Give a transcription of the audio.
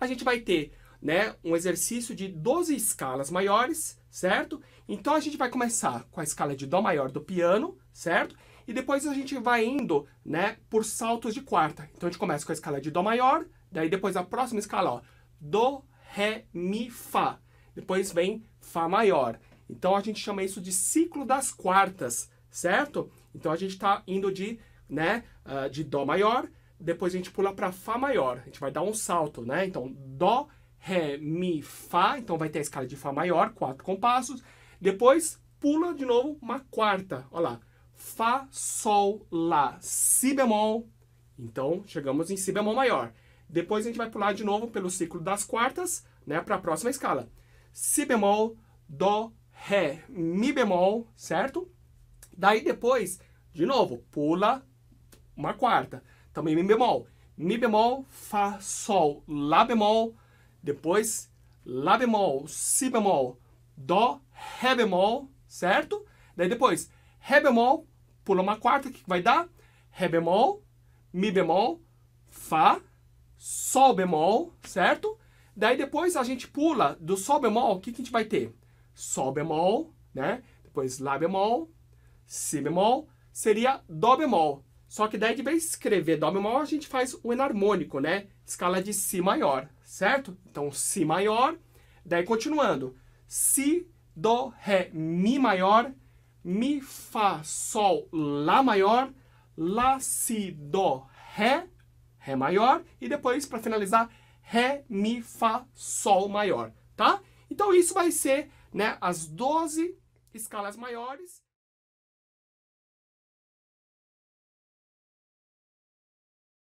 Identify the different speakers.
Speaker 1: a gente vai ter né, um exercício de 12 escalas maiores, certo? Então a gente vai começar com a escala de Dó maior do piano, certo? E depois a gente vai indo né, por saltos de quarta. Então a gente começa com a escala de Dó maior, daí depois a próxima escala, ó, Dó, Ré, Mi, Fá. Depois vem Fá maior. Então a gente chama isso de ciclo das quartas, certo? Então a gente está indo de, né, ah, de Dó maior, depois a gente pula para Fá maior. A gente vai dar um salto, né? Então, Dó, Ré, Mi, Fá. Então, vai ter a escala de Fá maior, quatro compassos. Depois, pula de novo uma quarta. Olha lá. Fá, Sol, Lá, Si bemol. Então, chegamos em Si bemol maior. Depois, a gente vai pular de novo pelo ciclo das quartas, né? Para a próxima escala. Si bemol, Dó, Ré, Mi bemol, certo? Daí, depois, de novo, pula uma quarta. Também Mi bemol. Mi bemol, Fá, Sol, Lá bemol. Depois, Lá bemol, Si bemol, Dó, Ré bemol, certo? Daí depois, Ré bemol, pula uma quarta, que vai dar? Ré bemol, Mi bemol, Fá, Sol bemol, certo? Daí depois a gente pula do Sol bemol, o que, que a gente vai ter? Sol bemol, né? Depois Lá bemol, Si bemol, seria Dó bemol. Só que daí, de vez de escrever Dó maior a gente faz o enarmônico, né? Escala de Si maior, certo? Então, Si maior, daí continuando. Si, Dó, Ré, Mi maior, Mi, Fá, Sol, Lá maior, Lá, Si, Dó, Ré, Ré maior, e depois, para finalizar, Ré, Mi, Fá, Sol maior, tá? Então, isso vai ser né, as 12 escalas maiores.